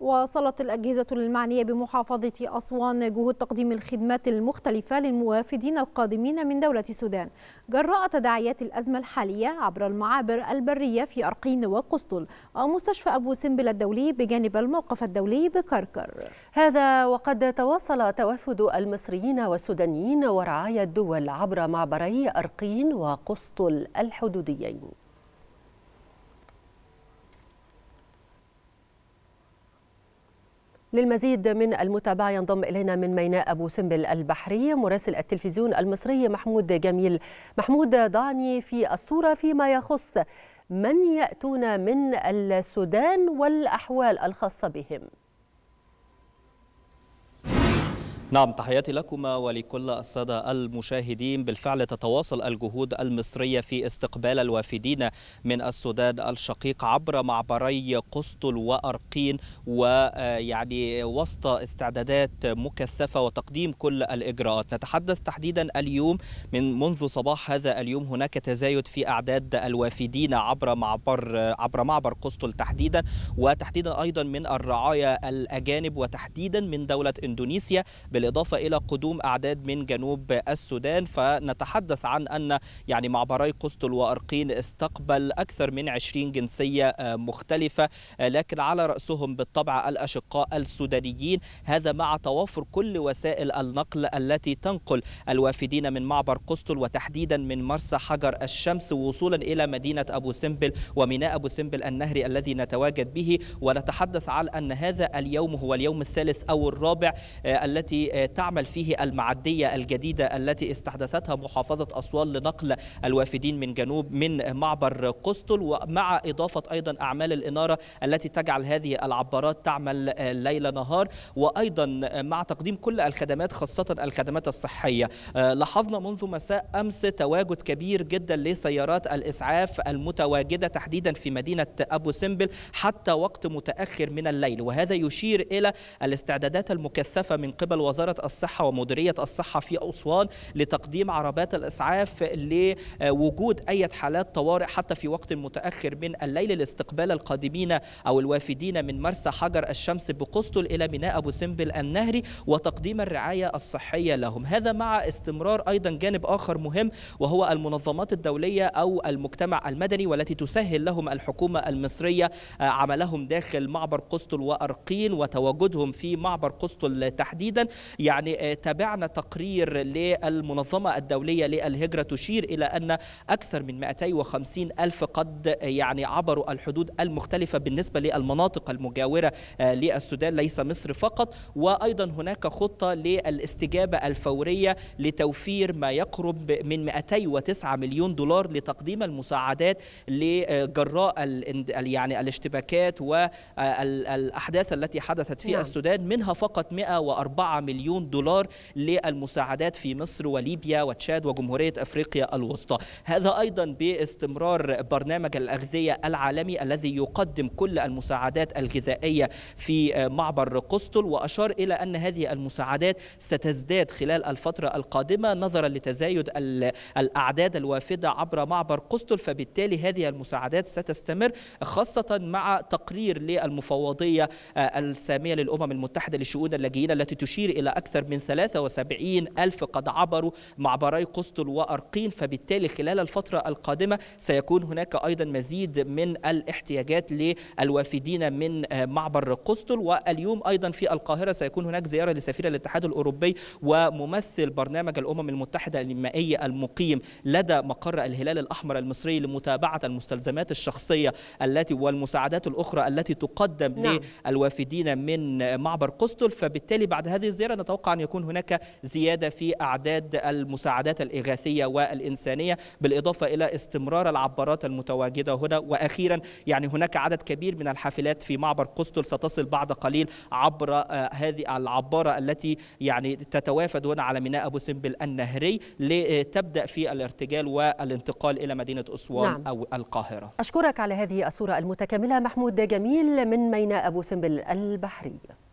وصلت الأجهزة المعنية بمحافظة أسوان جهود تقديم الخدمات المختلفة للموافدين القادمين من دولة السودان جراء تداعيات الأزمة الحالية عبر المعابر البرية في أرقين وقسطل ومستشفى أبو سمبل الدولي بجانب الموقف الدولي بكركر هذا وقد تواصل توافد المصريين والسودانيين ورعايا الدول عبر معبري أرقين وقسطل الحدوديين للمزيد من المتابعة ينضم إلينا من ميناء أبو سمبل البحري مراسل التلفزيون المصري محمود جميل محمود ضعني في الصورة فيما يخص من يأتون من السودان والأحوال الخاصة بهم نعم تحياتي لكما ولكل السادة المشاهدين بالفعل تتواصل الجهود المصرية في استقبال الوافدين من السودان الشقيق عبر معبري قسطل وأرقين ويعني وسط استعدادات مكثفة وتقديم كل الإجراءات نتحدث تحديدا اليوم من منذ صباح هذا اليوم هناك تزايد في أعداد الوافدين عبر معبر عبر معبر قسطل تحديدا وتحديدا أيضا من الرعايا الأجانب وتحديدا من دولة إندونيسيا بالإضافة إلى قدوم أعداد من جنوب السودان فنتحدث عن أن يعني معبري قسطل وأرقين استقبل أكثر من 20 جنسية آه، مختلفة آه، لكن على رأسهم بالطبع الأشقاء السودانيين هذا مع توافر كل وسائل النقل التي تنقل الوافدين من معبر قسطل وتحديدا من مرسى حجر الشمس وصولا إلى مدينة أبو سمبل وميناء أبو سمبل النهري الذي نتواجد به ونتحدث عن أن هذا اليوم هو اليوم الثالث أو الرابع آه، التي آه، تعمل فيه المعدية الجديدة التي استحدثتها محافظة أسوان لنقل الوافدين من جنوب من معبر قسطل ومع إضافة أيضا أعمال الإنارة التي تجعل هذه العبارات تعمل آه، ليل نهار وأيضا مع تقديم كل الخدمات خاصة الخدمات الصحية آه، لاحظنا منذ مساء أمس تواجد كبير جدا لسيارات الإسعاف المتواجدة تحديدا في مدينة أبو سمبل حتى وقت متأخر من الليل وهذا يشير إلى الاستعدادات المكثفة من قبل وزارة وزارة الصحة ومديرية الصحة في أسوان لتقديم عربات الإسعاف لوجود أي حالات طوارئ حتى في وقت متأخر من الليل لاستقبال القادمين أو الوافدين من مرسى حجر الشمس بقسطل إلى ميناء أبو سمبل النهري وتقديم الرعاية الصحية لهم هذا مع استمرار أيضا جانب آخر مهم وهو المنظمات الدولية أو المجتمع المدني والتي تسهل لهم الحكومة المصرية آه، عملهم داخل معبر قسطل وأرقين وتواجدهم في معبر قسطل تحديدا يعني آه، تابعنا تقرير للمنظمة الدولية للهجرة تشير إلى أن أكثر من 250 ألف قد آه، يعني عبروا الحدود المختلفة بالنسبة للمناطق المجاورة آه، للسودان ليس مصر فقط وأيضا هناك خطة للاستجابة الفورية لتوفير ما يقرب من 209 مليون دولار لتقديم المساعدات لجراء يعني الاشتباكات والأحداث التي حدثت في نعم. السودان منها فقط 104 مليون مليون دولار للمساعدات في مصر وليبيا وتشاد وجمهورية أفريقيا الوسطى هذا أيضا باستمرار برنامج الأغذية العالمي الذي يقدم كل المساعدات الغذائية في معبر قسطل وأشار إلى أن هذه المساعدات ستزداد خلال الفترة القادمة نظرا لتزايد الأعداد الوافدة عبر معبر قسطل فبالتالي هذه المساعدات ستستمر خاصة مع تقرير للمفوضية آه، السامية للأمم المتحدة لشؤون اللاجئين التي تشير إلى أكثر من 73 ألف قد عبروا معبري قسطل وأرقين فبالتالي خلال الفترة القادمة سيكون هناك أيضا مزيد من الاحتياجات للوافدين من آه، معبر قسطل واليوم أيضا في القاهرة سيكون هناك زيارة لسفير الاتحاد الأوروبي وممثل برنامج الأمم المتحدة المائية المقيم لدى مقر الهلال الأحمر المصري لمتابعة المستلزمات الشخصية التي والمساعدات الأخرى التي تقدم نعم. للوافدين من آه، معبر قسطل فبالتالي بعد هذه الزيارة الاخيره نتوقع أن يكون هناك زيادة في أعداد المساعدات الإغاثية والإنسانية بالإضافة إلى استمرار العبارات المتواجدة هنا وأخيرا يعني هناك عدد كبير من الحافلات في معبر قسطل ستصل بعد قليل عبر آه، هذه العبارة التي يعني تتوافد هنا على ميناء أبو سمبل النهري لتبدأ في الارتجال والانتقال إلى مدينة أسوان نعم. أو القاهرة أشكرك على هذه الصورة المتكاملة محمود جميل من ميناء أبو سمبل البحري